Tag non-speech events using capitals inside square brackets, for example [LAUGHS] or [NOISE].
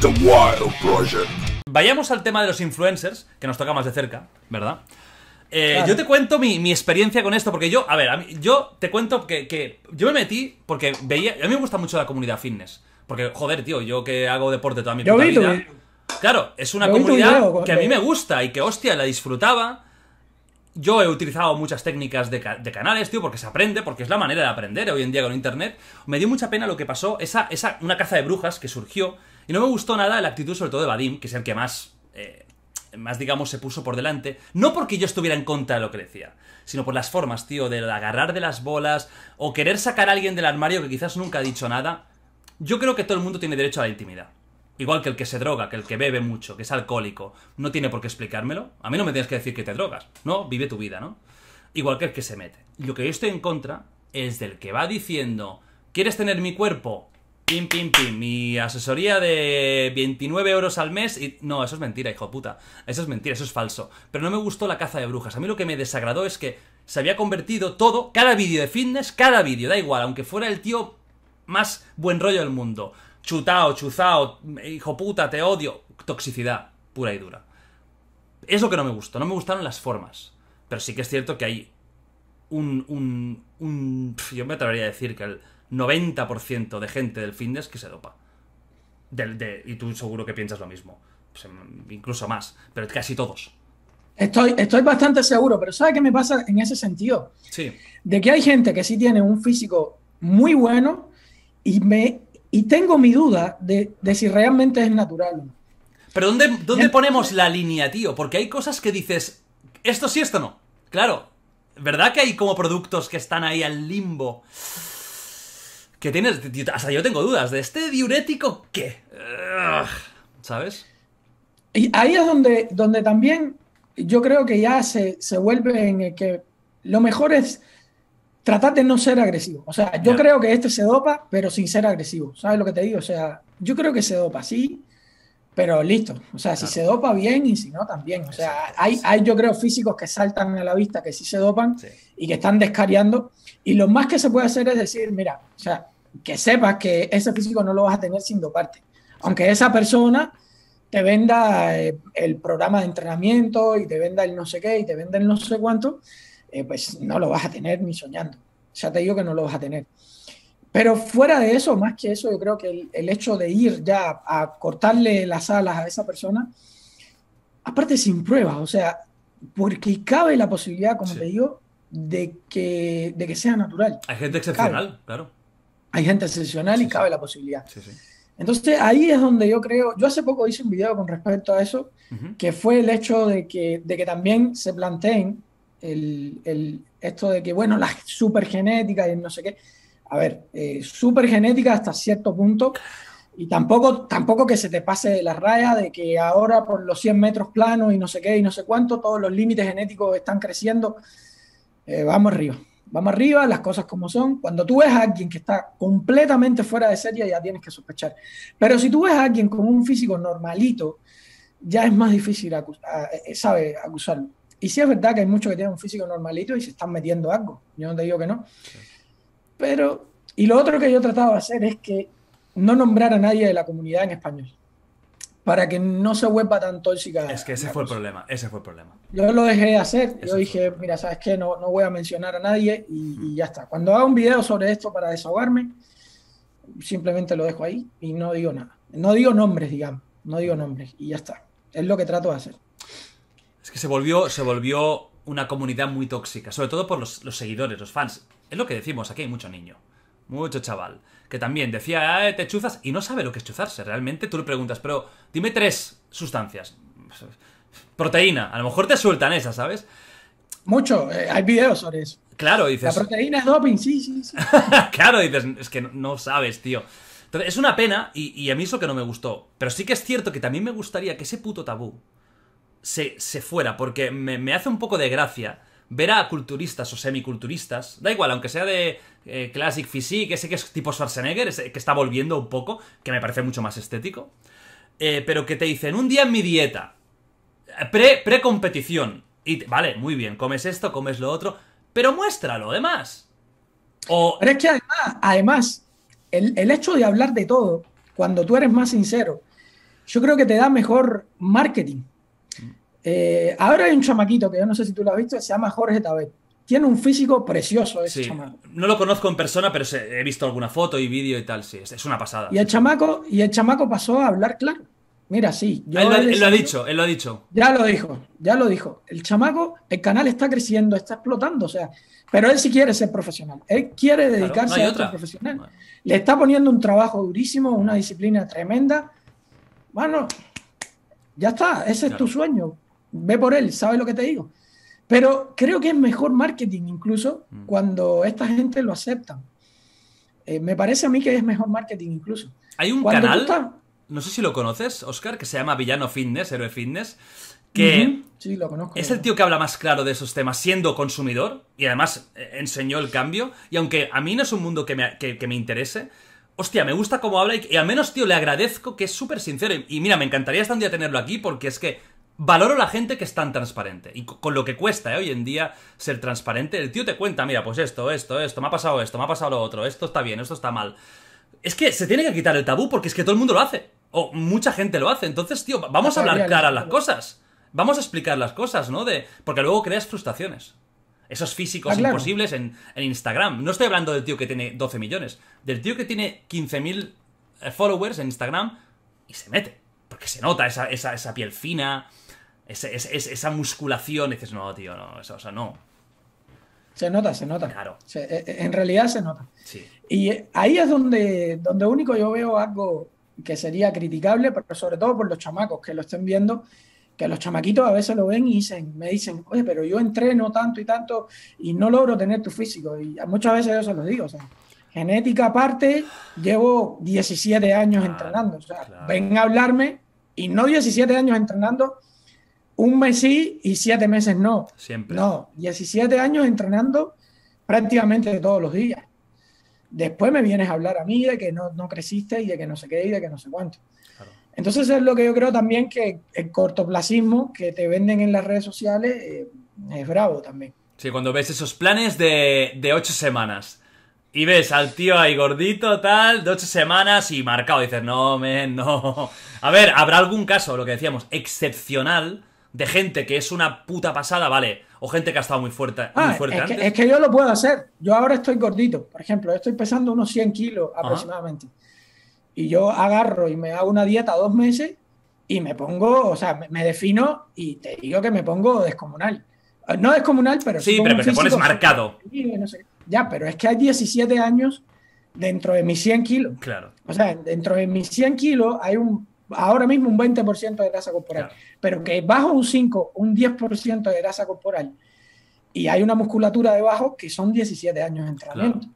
The Wild Project. Vayamos al tema de los influencers, que nos toca más de cerca, ¿verdad? Eh, yo te cuento mi, experiencia con esto, porque yo, a ver, a mí, yo te cuento que, yo me metí porque veía, a mí me gusta mucho la comunidad fitness, porque joder, tío, yo que hago deporte toda mi vida. Claro, es una comunidad que a mí me gusta y que hostia, la disfrutaba yo he utilizado muchas técnicas de, canales, tío, porque se aprende, porque es la manera de aprender hoy en día con internet. Me dio mucha pena lo que pasó, esa, esa una caza de brujas que surgió, y no me gustó nada la actitud, sobre todo de Vadim, que es el que más, eh, más digamos, se puso por delante. No porque yo estuviera en contra de lo que decía, sino por las formas, tío, de agarrar de las bolas, o querer sacar a alguien del armario que quizás nunca ha dicho nada. Yo creo que todo el mundo tiene derecho a la intimidad. Igual que el que se droga, que el que bebe mucho, que es alcohólico, no tiene por qué explicármelo. A mí no me tienes que decir que te drogas. No, vive tu vida, ¿no? Igual que el que se mete. Lo que yo estoy en contra es del que va diciendo, ¿quieres tener mi cuerpo? Pim, pim, pim. Mi asesoría de 29 euros al mes y... No, eso es mentira, hijo puta. Eso es mentira, eso es falso. Pero no me gustó la caza de brujas. A mí lo que me desagradó es que se había convertido todo, cada vídeo de fitness, cada vídeo, da igual, aunque fuera el tío más buen rollo del mundo chutao, chuzao, hijo puta, te odio, toxicidad pura y dura. Eso que no me gustó, no me gustaron las formas. Pero sí que es cierto que hay un... un, yo me atrevería a decir que el 90% de gente del fitness que se dopa. y tú seguro que piensas lo mismo. Pues, mm, incluso más, pero casi todos. Estoy, estoy bastante seguro, pero ¿sabes qué me pasa en ese sentido? Sí. De que hay gente que sí tiene un físico muy bueno y me y tengo mi duda de, si realmente es natural o no. Pero ¿dónde, ponemos la línea, tío? Porque hay cosas que dices, esto sí, esto no. Claro, ¿verdad que hay como productos que están ahí al limbo? Que tienes, hasta yo tengo dudas, ¿de este diurético qué? ¿Sabes? Y ahí es donde, donde también yo creo que ya se, vuelve en que lo mejor es Tratate de no ser agresivo. O sea, yo creo que este se dopa, pero sin ser agresivo. ¿Sabes lo que te digo? O sea, yo creo que se dopa, sí, pero listo. O sea, si se dopa bien y si no, también. O sea, hay, hay, yo creo, físicos que saltan a la vista, que sí se dopan y que están descariando. Y lo más que se puede hacer es decir, mira, o sea, que sepas que ese físico no lo vas a tener sin doparte. Aunque esa persona te venda eh, el programa de entrenamiento y te venda el no sé qué y te venda el no sé cuánto, eh, pues no lo vas a tener ni soñando. Ya te digo que no lo vas a tener. Pero fuera de eso, más que eso, yo creo que el, hecho de ir ya a cortarle las alas a esa persona, aparte sin pruebas, o sea, porque cabe la posibilidad, como te digo, de que, de que sea natural. Hay gente excepcional, claro. Hay gente excepcional y cabe la posibilidad. Entonces ahí es donde yo creo, yo hace poco hice un video con respecto a eso, que fue el hecho de que, de que también se planteen el, esto de que, bueno, la supergenética y no sé qué. A ver, super eh, supergenética hasta cierto punto y tampoco, tampoco que se te pase de la raya de que ahora por los 100 metros planos y no sé qué y no sé cuánto, todos los límites genéticos están creciendo. Eh, vamos arriba, vamos arriba, las cosas como son. Cuando tú ves a alguien que está completamente fuera de serie, ya tienes que sospechar. Pero si tú ves a alguien con un físico normalito, ya es más difícil eh, acusarlo. Y sí es verdad que hay muchos que tienen un físico normalito y se están metiendo algo. Yo no te digo que no. Pero, y lo otro que yo he tratado de hacer es que no nombrar a nadie de la comunidad en español. Para que no se tanto tan tóxica. Es que ese fue el problema, ese fue el problema. Yo lo dejé de hacer, yo dije, mira, ¿sabes qué? No, no voy a mencionar a nadie y, y ya está. Cuando haga un video sobre esto para desahogarme, simplemente lo dejo ahí y no digo nada. No digo nombres, digamos, no digo nombres y ya está. Es lo que trato de hacer. Es que se volvió, una comunidad muy tóxica, sobre todo por los, seguidores, los fans. Es lo que decimos, aquí hay mucho niño, mucho chaval, que también decía, te chuzas, y no sabe lo que es chuzarse. Realmente tú le preguntas, pero dime tres sustancias. Proteína, a lo mejor te sueltan esas, ¿sabes? Mucho, eh, hay videos sobre eso. Claro, dices. La proteína es doping, sí, sí, [LAUGHS] claro, dices, es que no, sabes, tío. Entonces, es una pena y, y, a mí eso que no me gustó. Pero sí que es cierto que también me gustaría que ese puto tabú se, fuera, porque me, hace un poco de gracia ver a culturistas o semiculturistas, da igual, aunque sea de eh, Classic Physique, ese que es tipo Schwarzenegger, que está volviendo un poco, que me parece mucho más estético, eh, pero que te dicen, un día en mi dieta, pre-competición, y vale, muy bien, comes esto, comes lo otro, pero muéstralo, además. O... Pero que además, el, el hecho de hablar de todo, cuando tú eres más sincero, yo creo que te da mejor marketing. Eh, ahora hay un chamaquito que yo no sé si tú lo has visto, se llama Jorge Tabet. Tiene un físico precioso ese chamaco. No lo conozco en persona, pero he visto alguna foto y vídeo y tal, sí, es una pasada. Y el chamaco, y el chamaco pasó a hablar claro. Mira, sí. él, lo, ha dicho, él lo ha dicho. Ya lo dijo, ya lo dijo. El chamaco, el canal está creciendo, está explotando, o sea, pero él sí quiere ser profesional. Él quiere dedicarse a otra profesional. Le está poniendo un trabajo durísimo, una disciplina tremenda. Bueno, ya está, ese es tu sueño ve por él, sabes lo que te digo. Pero creo que es mejor marketing incluso mm. cuando esta gente lo acepta. Eh, me parece a mí que es mejor marketing incluso. Hay un canal, no sé si lo conoces, Oscar, que se llama Villano Fitness, Héroe Fitness, que sí, lo conozco, es el tío que habla más claro de esos temas siendo consumidor y además eh, enseñó el cambio. Y aunque a mí no es un mundo que me, interese, hostia, me gusta cómo habla y, al menos, tío, le agradezco que es súper sincero. Y, y, mira, me encantaría hasta un día tenerlo aquí porque es que Valoro la gente que es tan transparente. Y con lo que cuesta eh, hoy en día ser transparente, el tío te cuenta, mira, pues esto, esto, esto, me ha pasado esto, me ha pasado lo otro, esto está bien, esto está mal. Es que se tiene que quitar el tabú porque es que todo el mundo lo hace. O mucha gente lo hace. Entonces, tío, vamos a hablar claras las cosas. Vamos a explicar las cosas, ¿no? De, porque luego creas frustraciones. Esos físicos ah, imposibles en, en, Instagram. No estoy hablando del tío que tiene 12 millones. Del tío que tiene 15.000 eh, followers en Instagram y se mete. Porque se nota esa, esa piel fina, esa, esa, esa musculación, dices, no, tío, no, o sea, no. Se nota, se nota. Claro. E, e, en realidad se nota. Sí. Y eh, ahí es donde, donde único yo veo algo que sería criticable, pero sobre todo por los chamacos que lo estén viendo, que los chamaquitos a veces lo ven y dicen, me dicen, oye, pero yo entreno tanto y tanto y no logro tener tu físico. Y muchas veces yo se lo digo, o sea, genética aparte, llevo 17 años entrenando. O sea, ven a hablarme y no 17 años entrenando un mes sí y siete meses no. Siempre. No, 17 años entrenando prácticamente todos los días. Después me vienes a hablar a mí de que no, creciste y de que no sé qué y de que no sé cuánto. Claro. Entonces es lo que yo creo también que el cortoplacismo que te venden en las redes sociales eh, es bravo también. Sí, cuando ves esos planes de, de ocho semanas y ves al tío ahí gordito, tal, de ocho semanas y marcado. dices, no, men, no. [LAUGHS] A ver, habrá algún caso, lo que decíamos, excepcional de gente que es una puta pasada, vale, o gente que ha estado muy fuerte, ah, es Que, yo lo puedo hacer. Yo ahora estoy gordito, por ejemplo, estoy pesando unos 100 kilos aproximadamente. Y yo agarro y me hago una dieta dos meses y me pongo, o sea, me, defino y te digo que me pongo descomunal. Eh, no descomunal, pero sí. pero, pero te pones marcado. Ya, pero es que hay 17 años dentro de mis 100 kilos. Claro. O sea, dentro de mis 100 kilos hay un ahora mismo un 20% de grasa corporal, pero que bajo un 5, un 10% de grasa corporal y hay una musculatura debajo que son 17 años de entrenamiento.